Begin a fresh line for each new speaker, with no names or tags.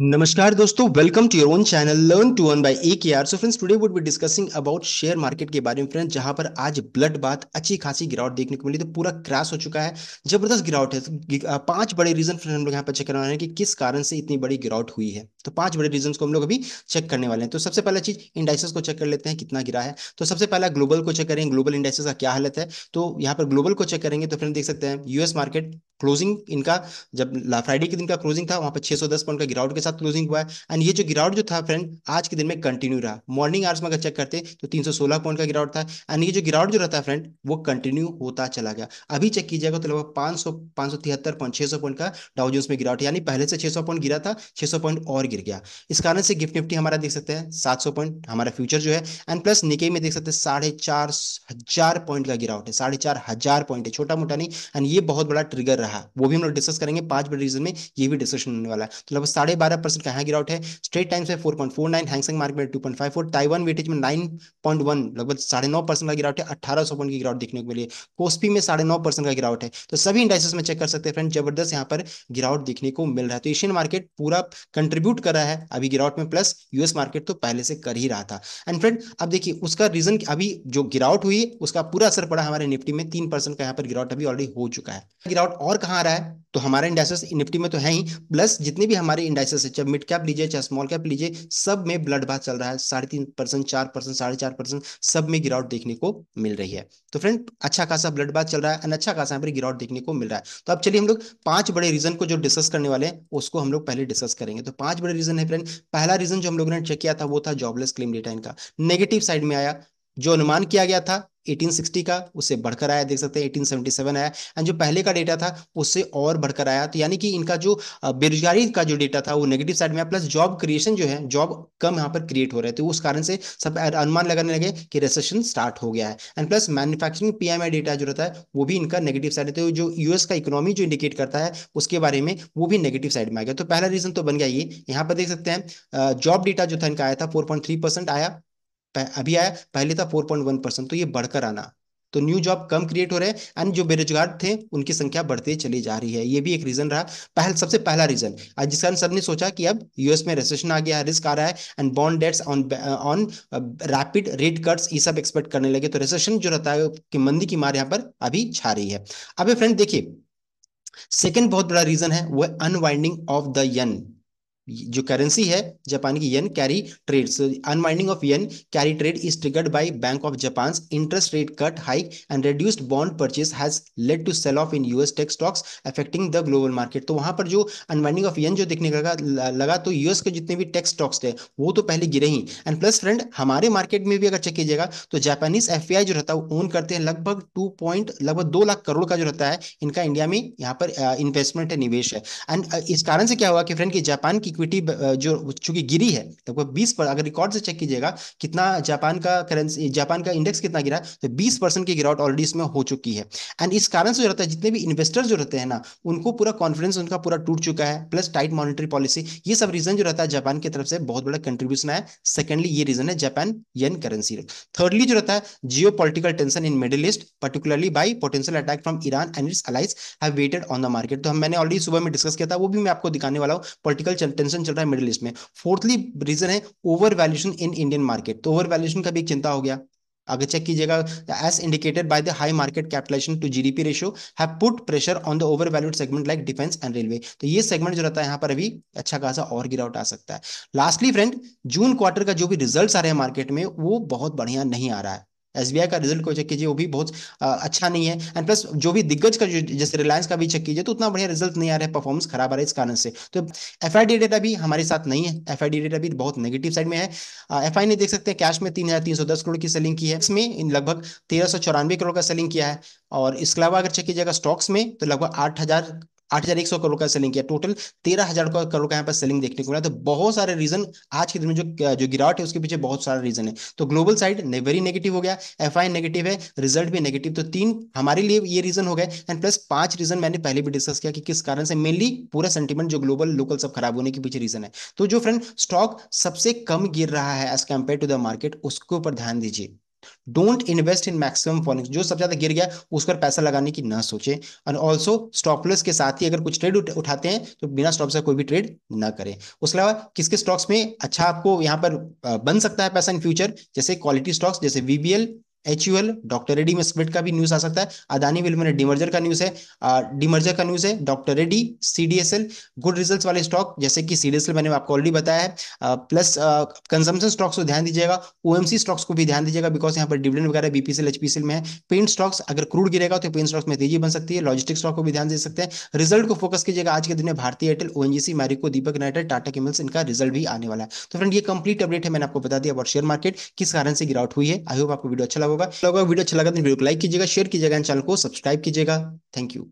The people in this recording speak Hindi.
नमस्कार दोस्तों welcome to your own channel learn to one by A K R so friends today would be discussing about share market के बारे में फ्रेंड्स जहां पर आज ब्लड बात अच्छी खासी गिरावट देखने को मिली तो पूरा क्रैश हो चुका है जबरदस्त गिरावट है तो पांच बड़े रीजन फ्रेंड हम लोग यहां पर चेक करने वाले हैं कि किस कारण से इतनी बड़ी गिरावट हुई है तो पांच बड़े रीजन को हम लोग अभी चेक करने वाले हैं तो सबसे पहला चीज इंडाइसेस को चेक कर लेते हैं कितना गिरा है तो सबसे पहला ग्लोबल को चेक करेंगे ग्लोबल इंडाइसेस का क्या हालत है तो यहाँ पर ग्लोबल को चेक करेंगे तो फ्रेंड देख सकते हैं यूएस मार्केट क्लोजिंग इनका जब फ्राइडे के दिन का क्लोजिंग था वहां पर दस पॉइंट का गिरावट के साथ क्लोजिंग हुआ है एंड ये जो गिरावट जो था फ्रेंड आज के दिन में कंटिन्यू रहा मॉर्निंग आवर्स में अगर चेक करते तो 316 पॉइंट का गिरावट था एंड ये जो गिरावट जो रहता है फ्रेंड वो कंटिन्यू होता चला गया अभी चेक कीजिएगा तो लगभग पांच सौ पाँच सौ तिहत्तर पॉइंट छह सौ पॉइंट का डाउजोन्स में गिरावट यानी पहले से छह सौ पॉइंट गिरा था छह सौ पॉइंट और गिर गया इस कारण से गिफ्ट निफ्टी हमारा देख सकते हैं सात सौ पॉइंट हमारा फ्यूचर जो है एंड प्लस निके में देख सकते हैं साढ़े चार हजार पॉइंट का गिरावट है साढ़े चार हजार पॉइंट है छोटा मोटा नहीं एंड ये बहुत बड़ा ट्रिगर रहा वो भी हम लोग डिस्कस करेंगे पांच बड़े रीजन में ये भी डिस्कशन होने वाला है तो लगभग साढ़े बारह फाइव परसेंट का यहाँ गिरावट है स्ट्रेट टाइम्स में four point four nine Hang Seng market में two point five four Taiwan weightage में नाइन पॉइंट वन लगभग साढ़े नौ परसेंट का गिरावट है अठारह सौ पॉइंट की गिरावट देखने को मिली है कोस्पी में साढ़े नौ परसेंट का गिरावट है तो सभी इंडाइसेस में चेक कर सकते हैं फ्रेंड जबरदस्त यहाँ पर गिरावट देखने को मिल रहा है तो एशियन मार्केट पूरा कंट्रीब्यूट कर रहा है अभी गिरावट में प्लस यूएस मार्केट तो पहले से कर ही रहा था एंड फ्रेंड अब देखिए उसका रीजन अभी जो गिरावट हुई उसका पूरा असर पड़ा हमारे निफ्टी में तीन परसेंट का यहाँ पर गिरावट अभी ऑलरेडी हो चुका है गिरावट और कहाँ आ रहा है तो हमारे इंडस्ट्रीज निफ्टी में तो है ही प्लस जितने भी हमारे इंडस्ट्रीज से चाहे मिड कैप लीजिए चाहे स्मॉल कैप लीजिए सब में ब्लड बात चल रहा है साढ़े तीन परसेंट चार परसेंट साढ़े चार परसेंट सब में गिरावट देखने को मिल रही है तो फ्रेंड अच्छा खासा ब्लड बात चल रहा है एंड अच्छा खासा यहाँ पर गिरावट देखने को मिल रहा है तो अब चलिए हम लोग पांच बड़े रीजन को जो डिस्कस करने वाले हैं उसको हम लोग पहले डिस्कस करेंगे तो पांच बड़े रीजन है फ्रेंड पहला रीजन जो हम लोगों ने चेक किया था वो था जॉबलेस क्लेम डेटा इनका नेगेटिव साइड में आया जो अनुमान किया गया था 1860 का उससे बढ़कर आया देख सकते हैं 1877 आया एंड जो पहले का डेटा था उससे और बढ़कर आया तो यानी कि इनका जो बेरोजगारी का जो डेटा था वो नेगेटिव साइड में प्लस जॉब क्रिएशन जो है जॉब कम यहाँ पर क्रिएट हो रहे थे तो उस कारण से सब अनुमान लगाने लगे कि रिसेशन स्टार्ट हो गया है and plus manufacturing PMI data जो रहता है वो भी इनका नेगेटिव साइड रहता है तो जो यूएस का इकोनॉमी जो इंडिकेट करता है उसके बारे में वो भी नेगेटिव साइड में आ गया तो पहला रीजन तो बन गया ये यहाँ पर देख सकते हैं जॉब डेटा जो था इनका आया था फोर आया अभी आया पहले था फोर पॉइंट वन परसेंट तो ये बढ़कर आना तो न्यू जॉब कम क्रिएट हो रहे हैं एंड जो बेरोजगार थे उनकी संख्या बढ़ते चली जा रही है ये भी एक रीजन रहा पहल सबसे पहला रीजन आज जिस कारण सबने सोचा कि अब यूएस में रेसेशन आ गया रिस्क आ रहा है and bond debts on on rapid rate cuts ये सब एक्सपेक्ट करने लगे तो रेसेशन जो रहता है कि मंदी की मार यहाँ पर अभी छा रही है अब फ्रेंड देखिए सेकेंड बहुत बड़ा रीजन है वह अनवाइंडिंग ऑफ द यन जो करेंसी है जापान की yen carry trade unwinding of yen carry trade is triggered by bank of Japan interest rate cut hike and reduced bond purchase has led to sell off in US tech stocks affecting the global market तो वहां पर जो अनवाइंडिंग ऑफ येन जो दिखने लगा लगा तो यूएस के जितने भी टेक्स स्टॉक्स थे वो तो पहले गिरे ही एंड प्लस फ्रेंड हमारे मार्केट में भी अगर चेक कीजिएगा तो जापानीज एफ जो रहता है वो ओन करते हैं लगभग टू पॉइंट लगभग दो लाख करोड़ का जो रहता है इनका इंडिया में यहाँ पर इन्वेस्टमेंट uh, है निवेश है एंड uh, इस कारण से क्या हुआ कि फ्रेंड की जापान की इक्विटी जो चूंकि गिरी है लगभग तो बीस पर अगर रिकॉर्ड से चेक कीजिएगा कितना जापान का करेंसी जापान का इंडेक्स कितना गिरा तो बीस परसेंट की गिरावट ऑलरेडी इसमें हो चुकी है एंड इस कारण से जो रहता है जितने भी इन्वेस्टर जो रहते हैं ना उनको पूरा कॉन्फिडेंस उनका पूरा टूट चुका है प्लस टाइट मॉनिटरी पॉलिसी ये सब रीजन जो रहता है जापान की तरफ से बहुत बड़ा कंट्रीब्यूशन है सेकंडली ये रीजन है जापान येन करेंसी थर्डली जो रहता है geopolitical tension in Middle East particularly by potential attack from Iran and its allies have weighted on the market तो हम मैंने ऑलरेडी सुबह में डिस्कस किया था वो भी मैं आपको दिखाने वाला हूँ पोलिटिकल टेंशन चल रहा है मिडिल ईस्ट में फोर्थली रीजन है overvaluation in Indian market तो ओवर वैल्यूशन का भी एक चिंता हो गया आगे चेक कीजिएगा as indicated by the high market capitalisation to GDP ratio have put pressure on the overvalued segment like defence and railway तो ये सेगमेंट जो रहता है यहाँ पर अभी अच्छा खासा और गिरावट आ सकता है लास्टली फ्रेंड जून क्वार्टर का जो भी रिजल्ट आ रहे हैं मार्केट में वो बहुत बढ़िया नहीं आ रहा है एस का रिजल्ट को चेक कीजिए वो भी बहुत अच्छा नहीं है एंड प्लस जो भी दिग्गज का जैसे रिलायंस का भी चेक कीजिए तो उतना बढ़िया रिजल्ट नहीं आ रहा है परफॉर्मेंस खराब आ रहा है इस कारण से तो एफ डेटा भी हमारे साथ नहीं है एफ डेटा भी बहुत नेगेटिव साइड में है एफ ने देख सकते हैं कैश में तीन करोड़ की सेलिंग की है इसमें लगभग तेरह करोड़ का सेलिंग किया है और इसके अलावा अगर चेक कीजिएगा स्टॉक्स में तो लगभग आठ आठ हजार एक सौ करोड़ का सेलिंग किया टोटल तेरह हजार करोड़ का यहाँ पर सेलिंग देखने को मिला तो बहुत सारे रीजन आज के दिन में जो जो गिरावट है उसके पीछे बहुत सारा रीजन है तो ग्लोबल साइड ने वेरी नेगेटिव हो गया एफ नेगेटिव है रिजल्ट भी नेगेटिव तो तीन हमारे लिए ये रीजन हो गए एंड प्लस पांच रीजन मैंने पहले भी डिस्कस किया कि किस कारण से मेनली पूरा सेंटिमेंट जो ग्लोबल लोकल सब खराब होने के पीछे रीजन है तो जो फ्रेंड स्टॉक सबसे कम गिर रहा है as compare to the market उसके ऊपर ध्यान दीजिए don't invest in maximum falling जो सबसे ज्यादा गिर गया उस पर पैसा लगाने की ना सोचे एंड ऑल्सो स्टॉपलेस के साथ ही अगर कुछ ट्रेड उठाते हैं तो बिना स्टॉप से कोई भी ट्रेड ना करें उसके अलावा किसके स्टॉक्स में अच्छा आपको यहाँ पर बन सकता है पैसा इन फ्यूचर जैसे क्वालिटी स्टॉक्स जैसे वीबीएल एच डॉक्टर रेड्डी में स्प्लिट का भी न्यूज आ सकता है अदानी विल में डिमर्जर का न्यूज है डिमर्जर का न्यूज है doctor Reddy CDSL good results वाले स्टॉक जैसे कि सीडीएसएल मैंने आपको ऑलरेडी बताया है आ, प्लस कंजम्पन स्टॉक्स को ध्यान दीजिएगा ओएमसी स्टॉक्स को भी ध्यान दीजिएगा बिकॉज यहाँ पर डिविडेंड वगैरह बीपीसीएल एचपीसीएल में है पेंट स्टॉक्स अगर क्रूड गिरेगा तो पेंट स्टॉक्स में तेजी बन सकती है लॉजिस्टिक स्टॉक को भी ध्यान दे सकते हैं रिजल्ट को फोकस कीजिएगा आज के दिन में Bharti Airtel ONGC Marico Deepak Nitrite Tata Chemicals इनका रिजल्ट भी आने वाला है तो फ्रेंड ये कंप्लीट अपडेट है मैंने आपको बता दिया अबाउट शेयर मार्केट किस कारण से गिरावट हुई है आई होप आपको वीडियो अच्छा होगा अगर वीडियो अच्छा लगा तो वीडियो को लाइक कीजिएगा शेयर कीजिएगा चैनल को सब्सक्राइब कीजिएगा थैंक यू